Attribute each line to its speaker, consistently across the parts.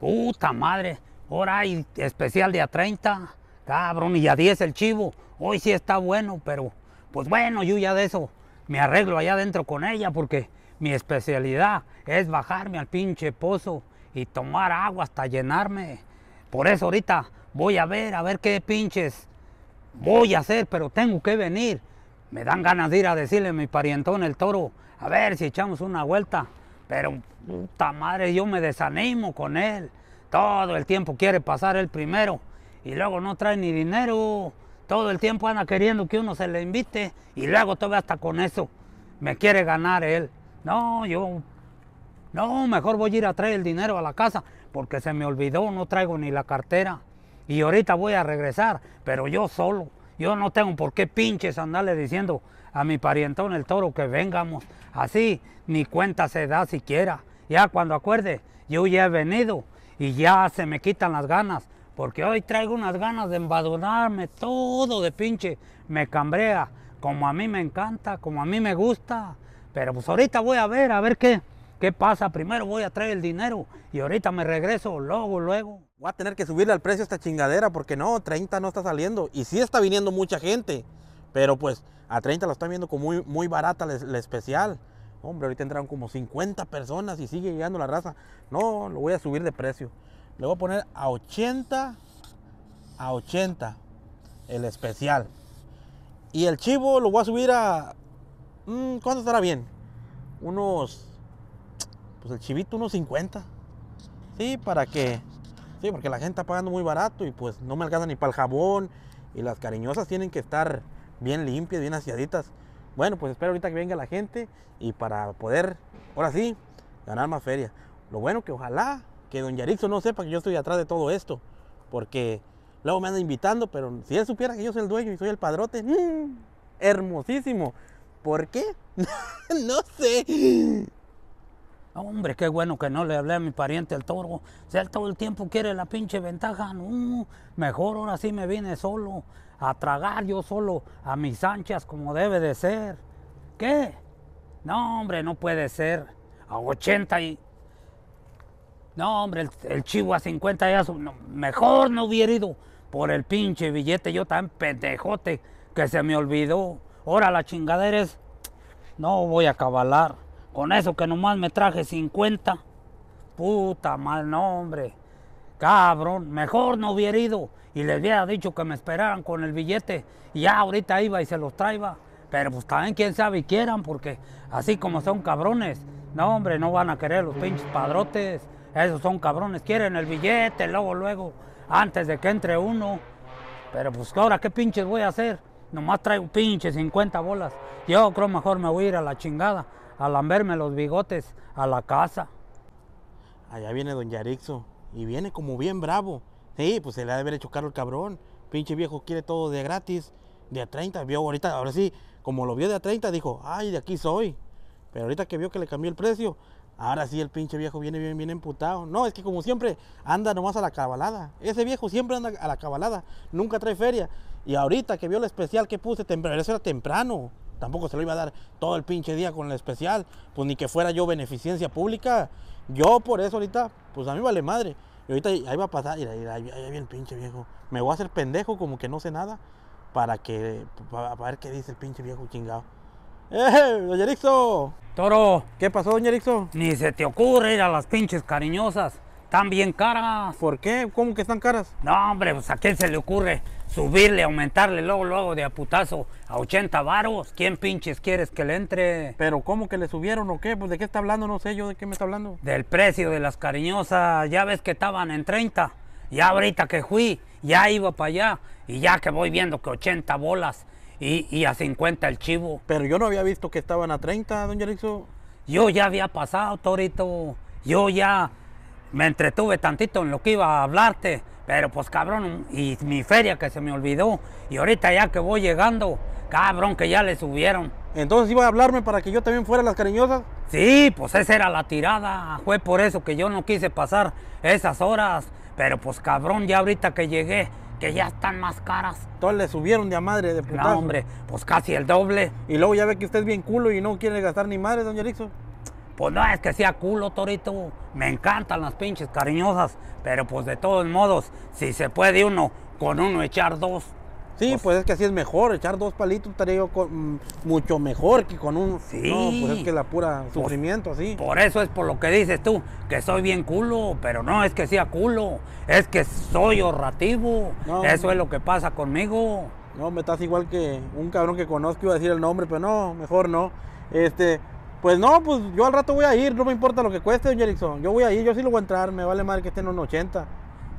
Speaker 1: Puta madre, ahora hay especial de a 30, cabrón, y a 10 el chivo. Hoy sí está bueno, pero pues bueno, yo ya de eso me arreglo allá adentro con ella porque mi especialidad es bajarme al pinche pozo y tomar agua hasta llenarme. Por eso ahorita voy a ver, a ver qué pinches voy a hacer, pero tengo que venir. Me dan ganas de ir a decirle a mi parientón el toro, a ver si echamos una vuelta. Pero puta madre, yo me desanimo con él. Todo el tiempo quiere pasar el primero y luego no trae ni dinero. Todo el tiempo anda queriendo que uno se le invite y luego todavía hasta con eso me quiere ganar él. No, yo, no, mejor voy a ir a traer el dinero a la casa porque se me olvidó, no traigo ni la cartera y ahorita voy a regresar, pero yo solo. Yo no tengo por qué pinches andarle diciendo a mi parientón el toro que vengamos. Así ni cuenta se da siquiera. Ya cuando acuerde, yo ya he venido y ya se me quitan las ganas, porque hoy traigo unas ganas de embadonarme todo de pinche. Me cambrea, como a mí me encanta, como a mí me gusta. Pero pues ahorita voy a ver, a ver qué. ¿Qué pasa? Primero voy a traer el dinero y ahorita me regreso, luego, luego. Voy a tener que subirle al precio esta chingadera porque no, 30 no está saliendo y sí
Speaker 2: está viniendo mucha gente. Pero pues a 30 lo están viendo como muy, muy barata el especial. Hombre, ahorita entraron como 50 personas y sigue llegando la raza. No, lo voy a subir de precio. Le voy a poner a 80, a 80 el especial. Y el chivo lo voy a subir a... Mm, ¿Cuánto estará bien? Unos... Pues el chivito unos 50. Sí, para que... Sí, porque la gente está pagando muy barato y pues no me alcanza ni para el jabón. Y las cariñosas tienen que estar bien limpias, bien aseaditas. Bueno, pues espero ahorita que venga la gente y para poder, ahora sí, ganar más feria. Lo bueno que ojalá que don Yarixo no sepa que yo estoy atrás de todo esto, porque luego me anda invitando, pero si él supiera que yo
Speaker 1: soy el dueño y soy el padrote, mm, hermosísimo. ¿Por qué?
Speaker 2: no
Speaker 1: sé. Hombre, qué bueno que no le hablé a mi pariente el toro. si sea, todo el tiempo quiere la pinche ventaja. No, mejor ahora sí me vine solo a tragar yo solo a mis anchas como debe de ser. ¿Qué? No, hombre, no puede ser. A 80 y... No, hombre, el, chivo a 50 ya... mejor no hubiera ido por el pinche billete. Yo tan pendejote que se me olvidó. Ahora la chingadera es... No voy a cabalar. Con eso que nomás me traje 50. Puta mal nombre. Cabrón, mejor no hubiera ido y les hubiera dicho que me esperaran con el billete. Y ya ahorita iba y se los traiba Pero pues también quién sabe y quieran, porque así como son cabrones, no hombre, no van a querer los pinches padrotes. Esos son cabrones, quieren el billete, luego, luego, antes de que entre uno. Pero pues ahora qué pinches voy a hacer. Nomás traigo pinches 50 bolas. Yo creo mejor me voy a ir a la chingada a los bigotes a la casa.
Speaker 2: Allá viene don Yarixo y viene como bien bravo. Sí, pues se le ha de haber hecho caro el cabrón. Pinche viejo quiere todo de gratis. De a 30, vio ahorita, ahora sí, como lo vio de a 30, dijo, ay, de aquí soy. Pero ahorita que vio que le cambió el precio, ahora sí el pinche viejo viene bien, bien emputado. No, es que como siempre, anda nomás a la cabalada. Ese viejo siempre anda a la cabalada, nunca trae feria. Y ahorita que vio el especial que puse, eso era temprano tampoco se lo iba a dar todo el pinche día con el especial, pues ni que fuera yo beneficencia pública. Yo por eso ahorita, pues a mí vale madre. Y ahorita ahí va a pasar, ahí, viene el pinche viejo. Me voy a hacer pendejo como que no sé nada
Speaker 1: para que, para, ver qué dice el pinche viejo chingado. ¡Eh, doña Erickson Toro. ¿Qué pasó, doña Erickson? Ni se te ocurre ir a las pinches cariñosas. Están bien caras. ¿Por qué? ¿Cómo que están caras? No, hombre, pues a quién se le ocurre subirle, aumentarle luego, luego de aputazo a 80 varos. ¿Quién pinches quieres que le entre? Pero ¿cómo que le subieron o qué? Pues de qué está hablando, no sé yo de qué me está hablando. Del precio de las cariñosas, ya ves que estaban en 30. Ya ahorita que fui, ya iba para allá. Y ya que voy viendo que 80 bolas y, a 50 el chivo. Pero yo no había visto que estaban a 30, don Yalixo. Yo ya había pasado, Torito. Yo ya me entretuve tantito en lo que iba a hablarte, pero pues cabrón, y mi feria que se me olvidó, y ahorita ya que voy llegando, cabrón, que ya le subieron. Entonces iba a hablarme para que yo también fuera las cariñosas. Sí, pues esa era la tirada, fue por eso que yo no quise pasar esas horas, pero pues cabrón, ya ahorita que llegué, que ya están más caras. Todos le subieron de a madre de No, hombre, pues casi el doble. Y luego ya ve que usted es bien culo y no quiere gastar ni madre, doña Erickson. Pues no es que sea culo, Torito. Me encantan las pinches cariñosas. Pero pues de todos modos, si se puede uno, con uno echar dos. Sí, pues,
Speaker 2: pues es que así es mejor, echar dos palitos estaría mm, mucho mejor que con uno. Sí. pues es que la pura pues sufrimiento, sí. Por eso
Speaker 1: es por lo que dices tú, que soy bien culo, pero no es que sea culo, es que soy ahorrativo. eso es lo que pasa conmigo.
Speaker 2: No, me estás igual que un cabrón que conozco, iba a decir el nombre, pero no, mejor no. Este, pues no, pues yo al rato voy a ir, no me importa lo que cueste, don Yo voy a ir, yo sí lo voy a entrar, me vale mal que estén en
Speaker 1: un 80.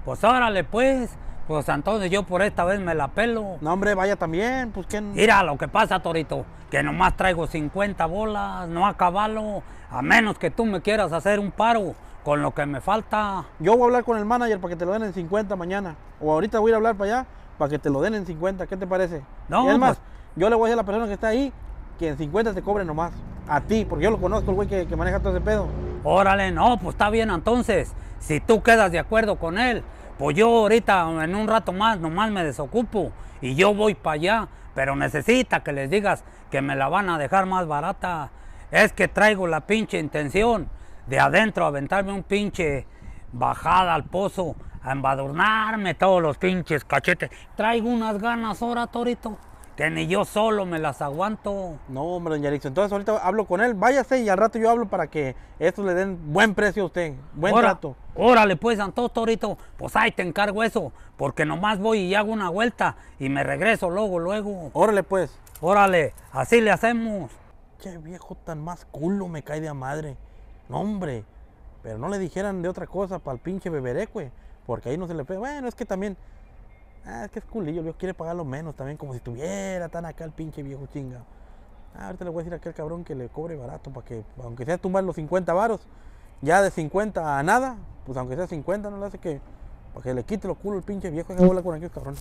Speaker 1: Pues órale, pues. Pues entonces yo por esta vez me la pelo. No, hombre, vaya también, pues ¿quién? Mira lo que pasa, Torito, que nomás traigo 50 bolas, no acabalo, a menos que tú me quieras hacer un paro con lo que me falta. Yo voy a
Speaker 2: hablar con el manager para que te lo den en 50 mañana, o ahorita voy a ir a hablar para allá para que te lo den en 50, ¿qué te parece? No, y más, pues. yo le voy a decir a la persona que está ahí que en 50 se cobre nomás a ti,
Speaker 1: porque yo lo conozco, el güey que, maneja todo ese pedo. Órale, no, pues está bien entonces. Si tú quedas de acuerdo con él, pues yo ahorita en un rato más nomás me desocupo y yo voy para allá, pero necesita que les digas que me la van a dejar más barata. Es que traigo la pinche intención de adentro aventarme un pinche bajada al pozo, a embadurnarme todos los pinches cachetes. Traigo unas ganas ahora, Torito. Que ni yo solo me las aguanto. No, hombre, doña Erickson. Entonces ahorita hablo con él.
Speaker 2: Váyase y al rato yo hablo para que
Speaker 1: estos le den buen precio a usted. Buen rato. trato. Órale, pues, Antonio Torito. Pues ahí te encargo eso. Porque nomás voy y hago una vuelta y me regreso luego, luego. Órale, pues. Órale, así le hacemos. Qué viejo tan más
Speaker 2: culo me cae de madre. No, hombre. Pero no le dijeran de otra cosa para el pinche beberecue. Porque ahí no se le pega. Bueno, es que también Ah, es que es culillo, Dios quiere pagar lo menos también, como si tuviera tan acá el pinche viejo chinga. Ah, ahorita le voy a decir a aquel cabrón que le cobre barato para que, aunque sea tumbar los 50 varos, ya de 50 a nada, pues aunque sea 50, no le hace que, para que le quite los culos el pinche viejo que bola con aquellos cabrón